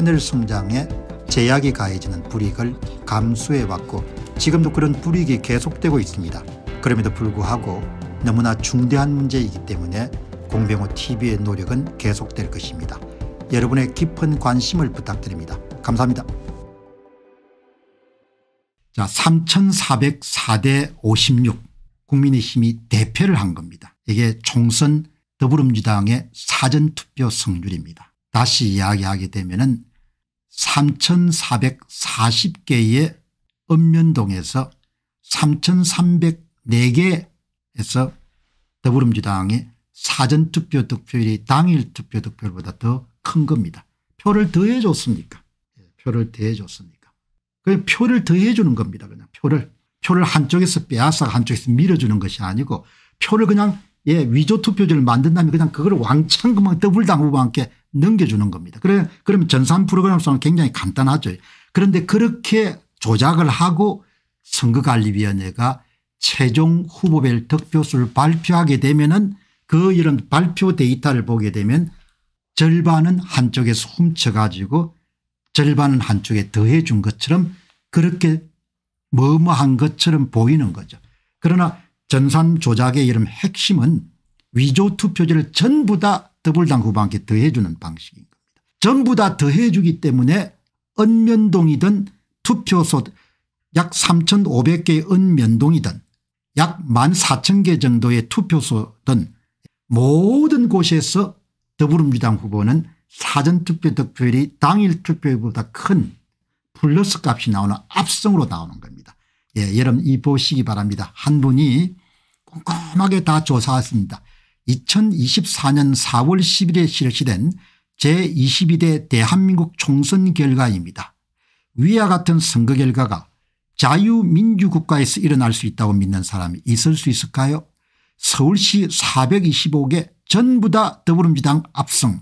하늘 성장에 제약이 가해지는 불이익을 감수해왔고 지금도 그런 불이익이 계속되고 있습니다. 그럼에도 불구하고 너무나 중대한 문제이기 때문에 공병호 TV의 노력은 계속될 것입니다. 여러분의 깊은 관심을 부탁드립니다. 감사합니다. 자, 3,404대 56 국민의힘이 대표를 한 겁니다. 이게 총선 더불어민주당의 사전투표 성률입니다. 다시 이야기하게 되면 3,440개의 읍면동에서 3,304개에서 더불어민주당의 사전투표 득표율이 당일 투표 득표율보다 더 큰 겁니다. 표를 더해 줬습니까 예, 표를 더해 줬습니까 그 표를 더해 주는 겁니다. 그냥 표를 표를 한쪽에서 빼앗아 한쪽에서 밀어주는 것이 아니고 표를 그냥 예 위조 투표제를 만든 다음에 그냥 그걸 왕창 그만 더블당 후보와 함께 넘겨주는 겁니다. 그래 그럼 전산 프로그램상 굉장히 간단하죠. 그런데 그렇게 조작을 하고 선거관리위원회가 최종 후보별 득표수를 발표하게 되면은 그 이런 발표 데이터를 보게 되면 절반은 한쪽에서 훔쳐가지고 절반은 한쪽에 더해준 것처럼 그렇게 머머한 것처럼 보이는 거죠. 그러나 전산 조작의 이런 핵심은 위조 투표지를 전부 다 더블당 후보한테 더해주는 방식인 겁니다. 전부 다 더해주기 때문에 은면동이든 투표소 약 3,500개의 은면동이든 약 14,000개 정도의 투표소든 모든 곳에서 더불어민주당 후보는 사전투표 득표율이 당일 투표율보다 큰 플러스 값이 나오는 압승으로 나오는 겁니다. 예, 여러분 이 보시기 바랍니다. 한 분이 꼼꼼하게 다 조사했습니다. 2024년 4월 10일에 실시된 제22대 대한민국 총선 결과입니다. 위와 같은 선거 결과가 자유민주국가에서 일어날 수 있다고 믿는 사람이 있을 수 있을까요 서울시 425개 전부 다 더불어민주당 압승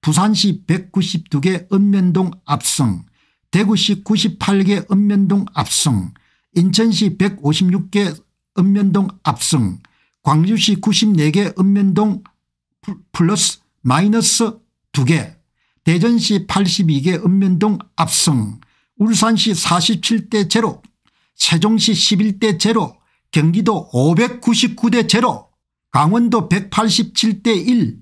부산시 192개 읍면동 압승 대구시 98개 읍면동 압승 인천시 156개 읍면동 압승 광주시 94개 읍면동 플러스 마이너스 2개 대전시 82개 읍면동 압승 울산시 47대 제로 세종시 11대 제로 경기도 599대 제로 강원도 187대 1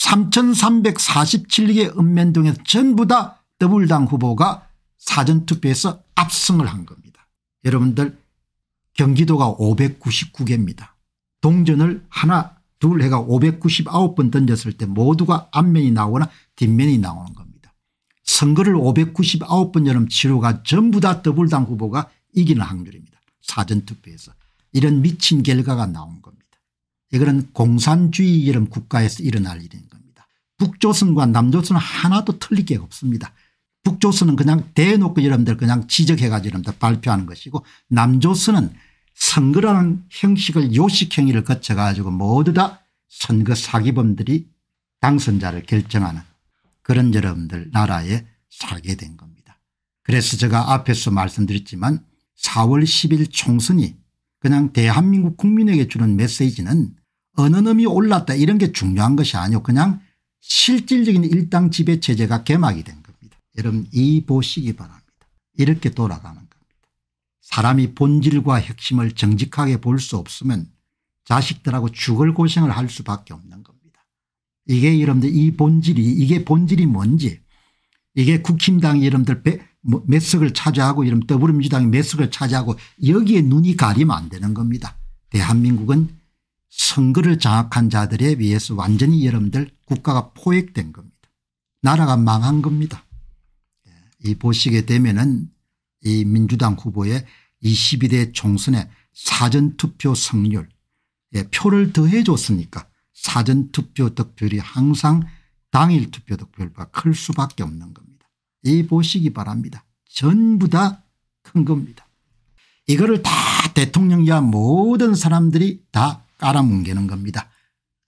3347개 읍면동에서 전부 다더블당 후보가 사전투표에서 압승을 한 겁니다. 여러분들 경기도가 599개입니다. 동전을 하나 둘 해가 599번 던졌을 때 모두가 앞면이 나오거나 뒷면이 나오는 겁니다. 선거를 5 9 9번 여름 치료가 전부 다더블당 후보가 이기는 확률입니다. 사전투표에서. 이런 미친 결과가 나온 겁니다. 이거는 공산주의 여름 국가에서 일어날 일인 겁니다. 북조선과 남조선은 하나도 틀릴 게 없습니다. 북조선은 그냥 대놓고 여러분들 그냥 지적해가지고 여러분들 발표하는 것이고 남조선은 선거라는 형식을 요식행위를 거쳐 가지고 모두 다 선거 사기범들이 당선자를 결정하는 그런 여러분들 나라에 살게 된 겁니다. 그래서 제가 앞에서 말씀드렸지만 4월 10일 총선이 그냥 대한민국 국민에게 주는 메시지는 어느 놈이 올랐다 이런 게 중요한 것이 아니고 그냥 실질적인 일당 지배체제가 개막이 된 겁니다. 여러분 이 보시기 바랍니다. 이렇게 돌아가는 사람이 본질과 핵심을 정직하게 볼 수 없으면 자식들하고 죽을 고생을 할 수밖에 없는 겁니다. 이게 여러분들 이 본질이 이게 본질이 뭔지 이게 국힘당이 여러분들 몇 뭐, 석을 차지하고 이런 더불어민주당이 몇 석을 차지하고 여기에 눈이 가리면 안 되는 겁니다. 대한민국은 선거를 장악한 자들에 의해서 완전히 여러분들 국가가 포획된 겁니다. 나라가 망한 겁니다. 예, 이 보시게 되면은 이 민주당 후보의 21대 총선의 사전투표 승률 예, 표를 더해 줬으니까 사전투표 득표율이 항상 당일 투표 득표율보클 수밖에 없는 겁니다. 이 보시기 바랍니다. 전부 다 큰 겁니다. 이거를 다 대통령 이하 모든 사람들이 다 깔아뭉개는 겁니다.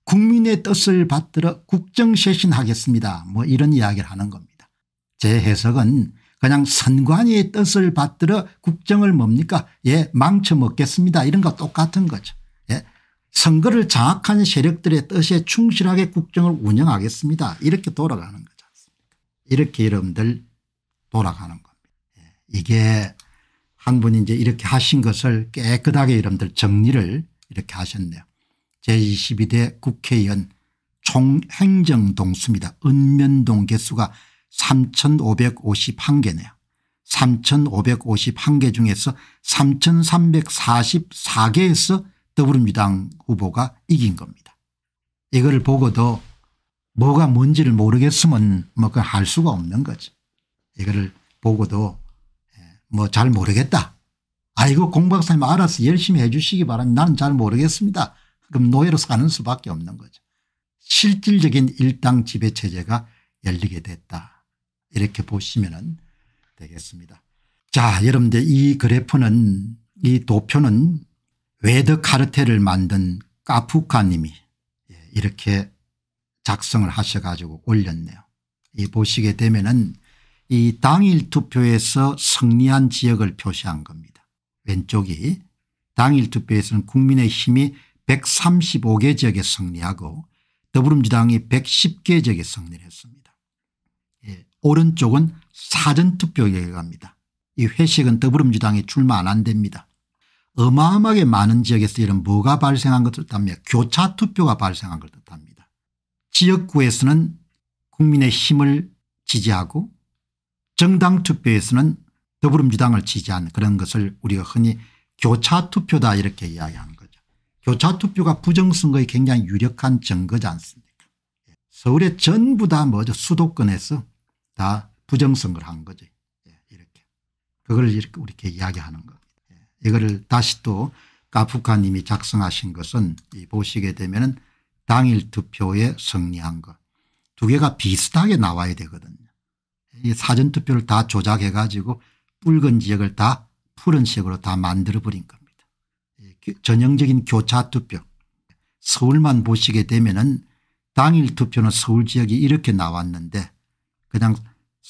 국민의 뜻을 받들어 국정쇄신하겠습니다. 뭐 이런 이야기를 하는 겁니다. 제 해석은 그냥 선관위의 뜻을 받들어 국정을 뭡니까 예 망쳐먹겠습니다 이런 거 똑같은 거죠. 예. 선거를 장악한 세력들의 뜻에 충실하게 국정을 운영하겠습니다 이렇게 돌아가는 거죠. 이렇게 여러분들 돌아가는 겁니다. 예. 이게 한 분이 이제 이렇게 하신 것을 깨끗하게 여러분들 정리를 이렇게 하셨네요. 제22대 국회의원 총행정동수입니다. 읍면동 개수가 3,551개네요. 3,551개 중에서 3,344개에서 더불어민주당 후보가 이긴 겁니다. 이걸 보고도 뭐가 뭔지를 모르겠으면 뭐 그 할 수가 없는 거죠. 이거를 보고도 예, 뭐잘 모르겠다. 아이고 공 박사님 알아서 열심히 해 주시기 바랍니다. 나는 잘 모르겠습니다. 그럼 노예로 사는 수밖에 없는 거죠. 실질적인 일당 지배체제가 열리게 됐다. 이렇게 보시면 되겠습니다. 자 여러분들 이 그래프는 이 도표는 웨드 카르텔을 만든 까푸카님이 예, 이렇게 작성을 하셔가지고 올렸네요. 이 보시게 되면은 이 당일 투표에서 승리한 지역을 표시한 겁니다. 왼쪽이 당일 투표에서는 국민의힘이 135개 지역에 승리하고 더불어민주당이 110개 지역에 승리를 했습니다. 오른쪽은 사전투표에 갑니다. 이 회식은 더불어민주당에 출마 안 한답니다. 어마어마하게 많은 지역에서 이런 뭐가 발생한 것을 뜻하며 교차투표가 발생한 걸 뜻합니다. 지역구에서는 국민의 힘을 지지하고 정당투표에서는 더불어민주당을 지지한 그런 것을 우리가 흔히 교차투표다 이렇게 이야기하는 거죠. 교차투표가 부정선거에 굉장히 유력한 증거지 않습니까 예. 서울의 전부 다 뭐죠 수도권에서 다 부정선거를 한 거죠. 예, 이렇게. 그걸 이렇게 이렇게 이야기하는 겁니다. 예, 이거를 다시 또 까프카 님이 작성하신 것은 보시게 되면은 당일 투표에 승리한 것. 두 개가 비슷하게 나와야 되거든요. 사전투표를 다 조작해 가지고 붉은 지역을 다 푸른색으로 다 만들어버린 겁니다. 예, 전형적인 교차투표 서울만 보시게 되면 은 당일 투표는 서울 지역이 이렇게 나왔는데 그냥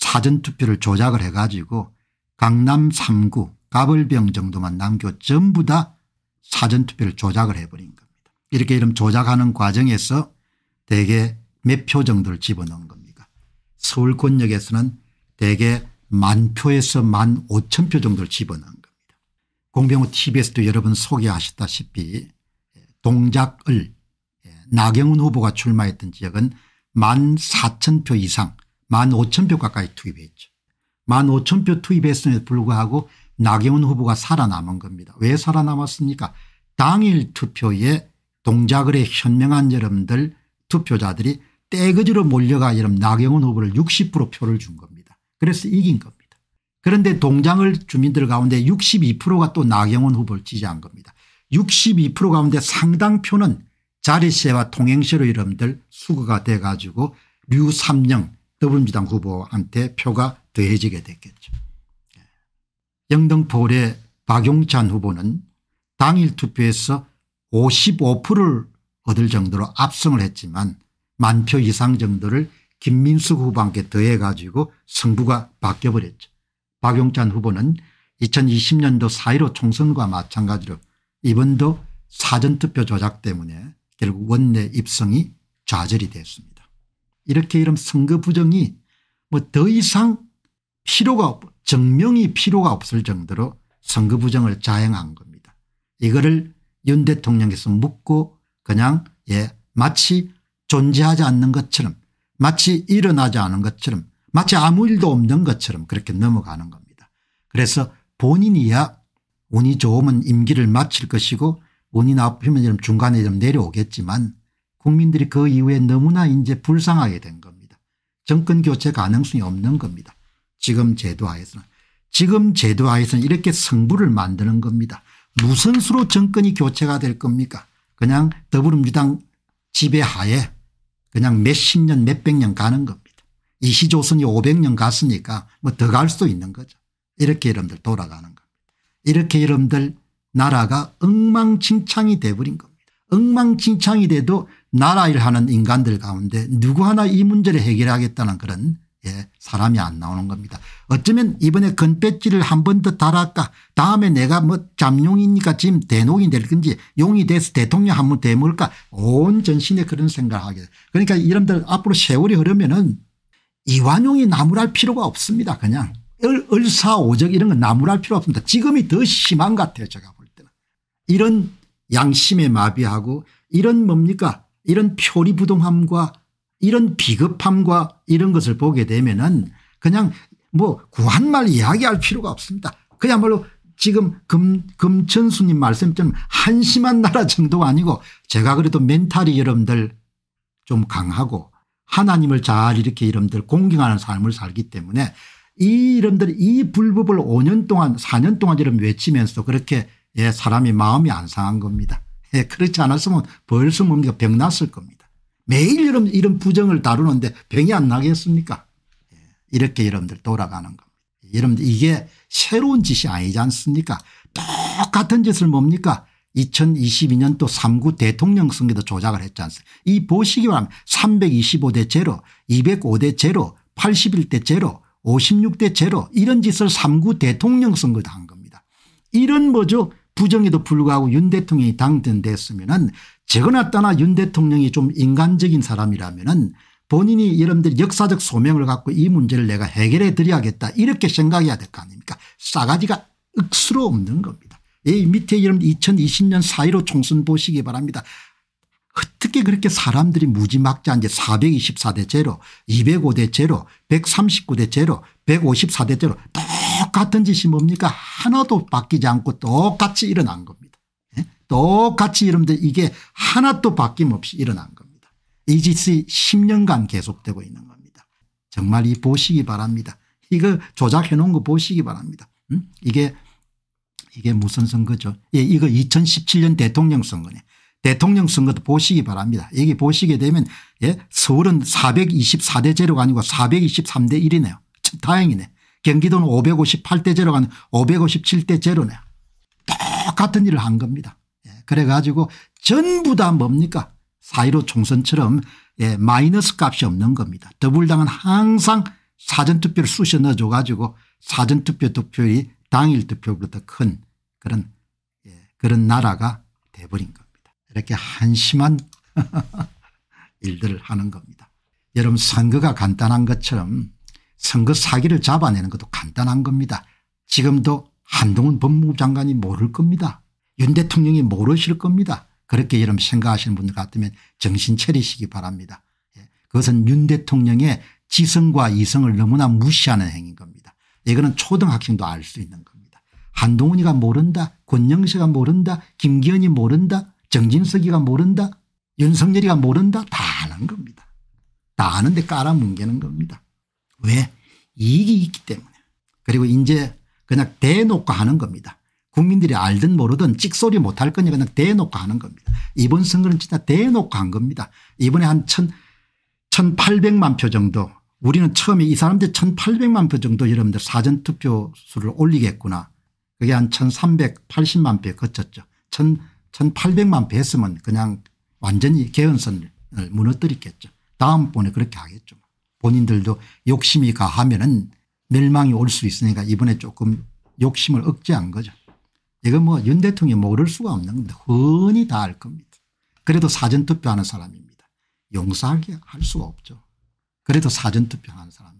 사전투표를 조작을 해가지고 강남 3구 가벌병 정도만 남겨 전부 다 사전투표를 조작을 해버린 겁니다. 이렇게 이런 조작하는 과정에서 대개 몇 표 정도를 집어넣은 겁니까 서울 권역에서는 대개 만 표에서 만 5천 표 정도를 집어넣은 겁니다. 공병호 tv에서도 여러 분 소개하셨다시피 동작을 예, 나경원 후보가 출마했던 지역은 만 4천 표 이상 1 5 0표 가까이 투입했죠. 1 5 0표 투입했음에도 불구하고 나경원 후보가 살아남은 겁니다. 왜 살아남았습니까 당일 투표에 동작을 해 현명한 여러분들 투표자들이 떼거지로 몰려가 여름 나경원 후보를 60% 표를 준 겁니다. 그래서 이긴 겁니다. 그런데 동작을 주민들 가운데 62%가 또 나경원 후보를 지지한 겁니다. 62% 가운데 상당표는 자리세와 통행세로 이름들 수거가 돼가지고 류삼령 더불어민주당 후보한테 표가 더해지게 됐겠죠. 예. 영등포의 박용찬 후보는 당일 투표에서 55%를 얻을 정도로 압승을 했지만 만 표 이상 정도를 김민숙 후보한테 더해 가지고 승부가 바뀌어버렸죠. 박용찬 후보는 2020년도 4.15 총선과 마찬가지로 이번도 사전투표 조작 때문에 결국 원내 입성이 좌절이 됐습니다. 이렇게 이름 선거 그 부정이 뭐 더 이상 필요가 없 증명이 필요가 없을 정도로 선거 그 부정을 자행한 겁니다. 이거를 윤 대통령께서 묻고 그냥 예 마치 존재하지 않는 것처럼 마치 일어나지 않은 것처럼 마치 아무 일도 없는 것처럼 그렇게 넘어가는 겁니다. 그래서 본인이야 운이 좋으면 임기를 마칠 것이고 운이 나쁘면 중간에 좀 내려오겠지만 국민들이 그 이후에 너무나 이제 불쌍하게 된 겁니다. 정권 교체 가능성이 없는 겁니다. 지금 제도하에서는. 지금 제도하에서는 이렇게 성부를 만드는 겁니다. 무슨 수로 정권이 교체가 될 겁니까 그냥 더불어민주당 지배하에 그냥 몇십 년 몇백 년 가는 겁니다. 이시조선이 500년 갔으니까 뭐 더 갈 수도 있는 거죠. 이렇게 여러분들 돌아가는 겁니다. 이렇게 여러분들 나라가 엉망진창이 돼버린 겁니다. 엉망진창이 돼도 나라 일하는 인간들 가운데 누구 하나 이 문제를 해결하겠다는 그런 예, 사람이 안 나오는 겁니다. 어쩌면 이번에 건배지를 한 번 더 달아까 다음에 내가 뭐 잠룡이니까 지금 대농이 될 건지 용이 돼서 대통령 한번 되물까 온 전신에 그런 생각을 하게 그러니까 이런들 앞으로 세월이 흐르면 은 이완용이 나무랄 필요가 없습니다. 그냥 을, 사오적 이런 건 나무랄 필요 없습니다. 지금이 더 심한 것 같아요 제가 볼 때는. 이런 양심에 마비하고 이런 뭡니까 이런 표리부동함과 이런 비겁함과 이런 것을 보게 되면은 그냥 뭐 구한말 이야기할 필요가 없습니다. 그야말로 지금 금, 금천수님 말씀처럼 한심한 나라 정도가 아니고 제가 그래도 멘탈이 여러분들 좀 강하고 하나님을 잘 이렇게 여러분들 공경하는 삶을 살기 때문에 이 여러분들 이 불법을 5년 동안 4년 동안 여러 외치면서 그렇게 예, 사람이 마음이 안 상한 겁니다. 예, 그렇지 않았으면 벌써 뭡니까 병났을 겁니다. 매일 이런, 이런 부정을 다루는데 병이 안 나겠습니까 예, 이렇게 여러분들 돌아가는 겁니다. 여러분들 이게 새로운 짓이 아니지 않습니까 똑같은 짓을 뭡니까 2022년 또 3구 대통령 선거도 조작을 했지 않습니까 이 보시기 바랍니다. 325대 제 205대 제 81대 제 56대 제 이런 짓을 3구 대통령 선거도 한 겁니다. 이런 뭐죠 부정에도 불구하고 윤 대통령이 당선됐으면은 적어놨다나윤 대통령이 좀 인간적인 사람이라면은 본인이 여러분들 역사적 소명을 갖고 이 문제를 내가 해결해 드려야겠다 이렇게 생각해야 될 거 아닙니까 싸가지가 억수로 없는 겁니다. 이 밑에 여러분 2020년 4.15 총선 보시기 바랍니다. 어떻게 그렇게 사람들이 무지막지한 424대 제로 205대 제로 139대 제로 154대 제로 똑같은 짓이 뭡니까 하나도 바뀌지 않고 똑같이 일어난 겁니다. 예? 똑같이 여러분 이게 하나도 바뀜없이 일어난 겁니다. 이 짓이 10년간 계속되고 있는 겁니다. 정말 이 보시기 바랍니다. 이거 조작해 놓은 거 보시기 바랍니다. 음? 이게 이게 무슨 선거죠 예, 이거 2017년 대통령 선거네. 대통령 선거도 보시기 바랍니다. 여기 보시게 되면 예, 서울은 424대 제로가 아니고 423대 1이네요. 참 다행이네. 경기도는 558대 제로 간 557대 제로네 똑같은 일을 한 겁니다. 예. 그래가지고 전부 다 뭡니까 4 1 5 총선처럼 예. 마이너스 값이 없는 겁니다. 더불당은 항상 사전투표를 쑤셔 넣어줘 가지고 사전투표 득표율이 당일 투표보다 큰 그런 예. 그런 나라가 돼버린 겁니다. 이렇게 한심한 일들을 하는 겁니다. 여러분 선거가 간단한 것처럼 선거 사기를 잡아내는 것도 간단한 겁니다. 지금도 한동훈 법무부 장관이 모를 겁니다. 윤 대통령이 모르실 겁니다. 그렇게 여러분 생각하시는 분들 같으면 정신 차리시기 바랍니다. 예, 그것은 윤 대통령의 지성과 이성을 너무나 무시하는 행위인 겁니다. 이거는 초등학생도 알 수 있는 겁니다. 한동훈이가 모른다 권영세가 모른다 김기현이 모른다 정진석이가 모른다 윤석열이가 모른다 다 아는 겁니다. 다 아는데 깔아뭉개는 겁니다. 왜? 이익이 있기 때문에. 그리고 이제 그냥 대놓고 하는 겁니다. 국민들이 알든 모르든 찍소리 못 할 거니 그냥 대놓고 하는 겁니다. 이번 선거는 진짜 대놓고 한 겁니다. 이번에 한 천, 1800만 표 정도 우리는 처음에 이 사람들 1800만 표 정도 여러분들 사전투표 수를 올리겠구나. 그게 한 1380만 표 거쳤죠. 1800만 표 했으면 그냥 완전히 개헌선을 무너뜨리겠죠. 다음번에 그렇게 하겠죠. 본인들도 욕심이 가하면은 멸망이 올 수 있으니까 이번에 조금 욕심을 억제한 거죠. 이건 뭐 윤 대통령이 모를 수가 없는 겁니다. 흔히 다 알 겁니다. 그래도 사전투표하는 사람입니다. 용서하게 할 수가 없죠. 그래도 사전투표하는 사람.